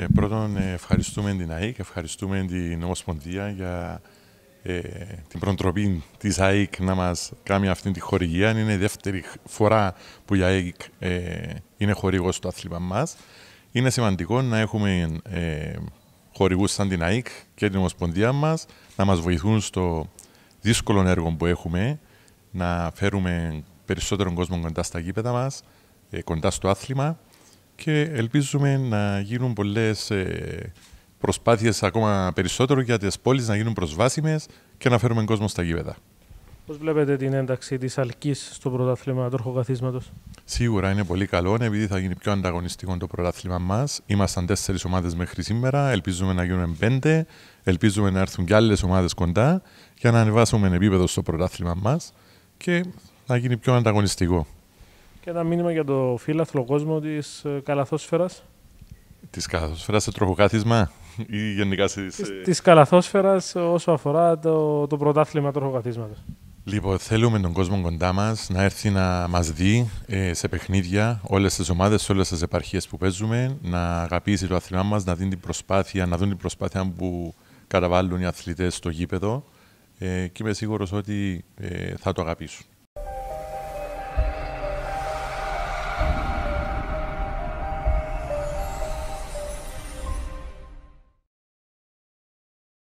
Ε, πρώτον, ε, ευχαριστούμε την ΑΕΚ, ευχαριστούμε την Ομοσπονδία για ε, την προτροπή της ΑΕΚ να μας κάνει αυτή τη χορηγία. Είναι η δεύτερη φορά που η ΑΕΚ ε, είναι χορηγός στο άθλημα μας. Είναι σημαντικό να έχουμε ε, χορηγούς σαν την ΑΕΚ και την Ομοσπονδία μας να μας βοηθούν στο δύσκολο έργο που έχουμε, να φέρουμε περισσότερον κόσμο κοντά στα γήπεδα μας, κοντά στο άθλημα και ελπίζουμε να γίνουν πολλές ε, προσπάθειες ακόμα περισσότερο για τις πόλεις να γίνουν προσβάσιμες και να φέρουμε κόσμο στα γήπεδα. Πώς βλέπετε την ένταξη της Αλκής στο πρωτάθλημα αρχοκαθίσματος, Σίγουρα είναι πολύ καλό επειδή θα γίνει πιο ανταγωνιστικό το πρωτάθλημα μας. Ήμασταν τέσσερις ομάδες μέχρι σήμερα. Ελπίζουμε να γίνουμε πέντε. Ελπίζουμε να έρθουν και άλλες ομάδες κοντά για να ανεβάσουμε επίπεδο στο πρωτάθλημα μας και να γίνει πιο ανταγωνιστικό. Και ένα μήνυμα για το φύλαθλο κόσμο της ε, καλαθόσφαιρας. Της καλαθόσφαιρας σε τροχοκάθισμα ή γενικά σε. Της καλαθόσφαιρας όσο αφορά το, το πρωτάθλημα τροχοκαθίσματος. Λοιπόν, θέλουμε τον κόσμο κοντά μας να έρθει να μας δει ε, σε παιχνίδια, όλες τις ομάδες, όλες τις επαρχίες που παίζουμε, να αγαπήσει το αθλημά μας, να, δίνει την προσπάθεια, να δουν την προσπάθεια που καταβάλουν οι αθλητές στο γήπεδο ε, και είμαι σίγουρος ότι ε, θα το αγαπήσουν.